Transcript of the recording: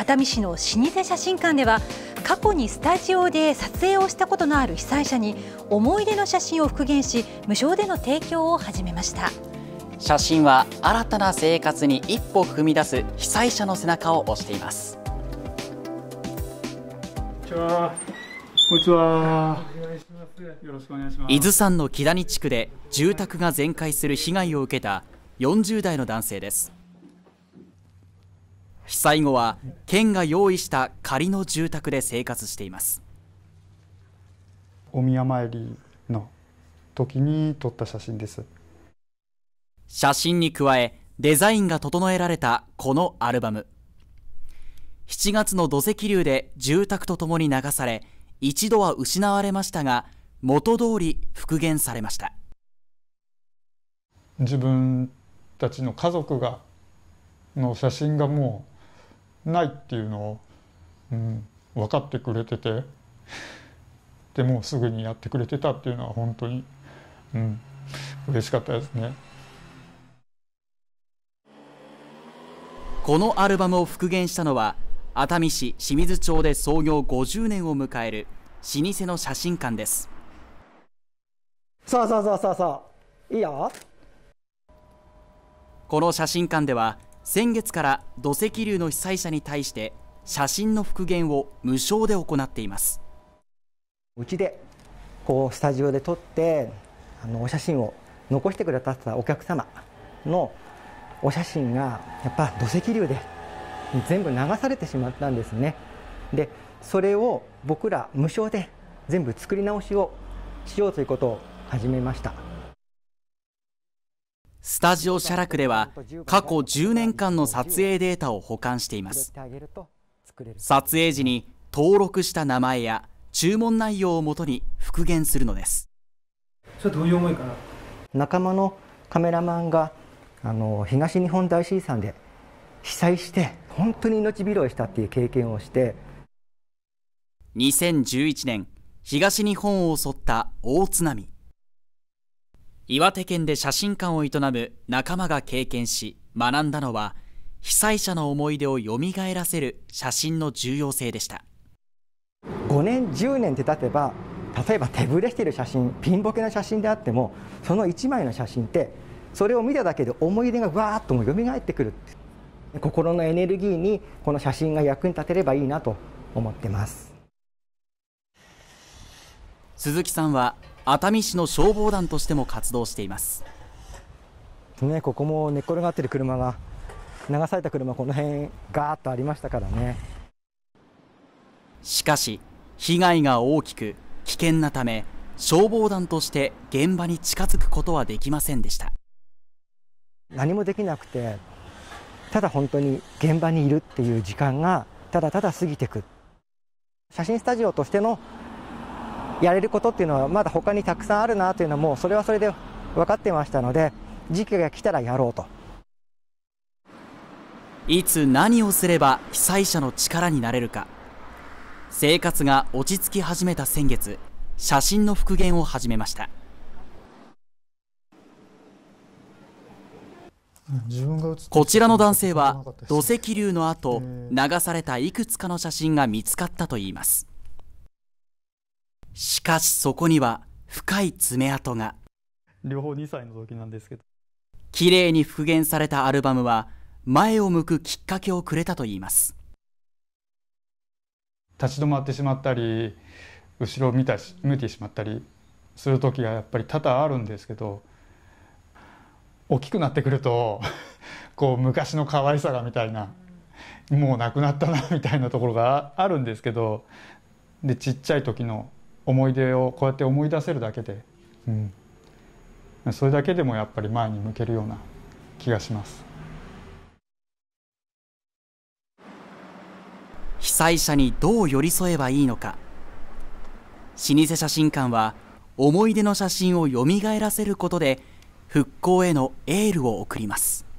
熱海市の老舗写真館では過去にスタジオで撮影をしたことのある被災者に思い出の写真を復元し無償での提供を始めました写真は新たな生活に一歩踏み出す被災者の背中を押していますこんにちはこんにちはよろしくお願いします伊豆山の木谷地区で住宅が全壊する被害を受けた40代の男性です被災後は県が用意した仮の住宅で生活していますお宮参りの時に撮った写真です写真に加えデザインが整えられたこのアルバム7月の土石流で住宅とともに流され一度は失われましたが元通り復元されました自分たちの家族がの写真がもないっていうのを、うん、分かってくれててでもうすぐにやってくれてたっていうのは本当に、うん、嬉しかったですね。このアルバムを復元したのは熱海市清水町で創業50年を迎える老舗の写真館ですさあさあさあさあいいよこの写真館では先月から土石流の被災者に対して写真の復元を無償で行っていますうちでこうスタジオで撮ってあのお写真を残してくださったお客様のお写真がやっぱ土石流で全部流されてしまったんですねでそれを僕ら無償で全部作り直しをしようということを始めましたスタジオ写楽では過去10年間の撮影データを保管しています撮影時に登録した名前や注文内容をもとに復元するのですそれどういう思いかな仲間のカメラマンがあの東日本大震災で被災して本当に命拾いしたっていう経験をして2011年東日本を襲った大津波岩手県で写真館を営む仲間が経験し学んだのは被災者の思い出をよみがえらせる写真の重要性でした5年10年って経てば例えば手ぶれしている写真ピンボケの写真であってもその1枚の写真ってそれを見ただけで思い出がわーっともよみがえってくる心のエネルギーにこの写真が役に立てればいいなと思ってます鈴木さんは熱海市の消防団としても活動していますねここも寝っ転がってる車が流された車この辺ガーッとありましたからねしかし被害が大きく危険なため消防団として現場に近づくことはできませんでした何もできなくてただ本当に現場にいるっていう時間がただただ過ぎてく写真スタジオとしてのやれることっていうのはまだ他にたくさんあるなというのもそれはそれで分かってましたので時期が来たらやろうといつ何をすれば被災者の力になれるか生活が落ち着き始めた先月写真の復元を始めましたこちらの男性は土石流の後流されたいくつかの写真が見つかったといいますしかしそこには深い爪痕が両方2歳の時なんですけど綺麗に復元されたアルバムは前を向くきっかけをくれたといいます立ち止まってしまったり後ろを見たし向いてしまったりする時がやっぱり多々あるんですけど大きくなってくると こう昔の可愛さがみたいなもうなくなったなみたいなところがあるんですけどでちっちゃい時の思い出をこうやって思い出せるだけで、うん、それだけでもやっぱり前に向けるような気がします被災者にどう寄り添えばいいのか老舗写真館は思い出の写真をよみがえらせることで復興へのエールを送ります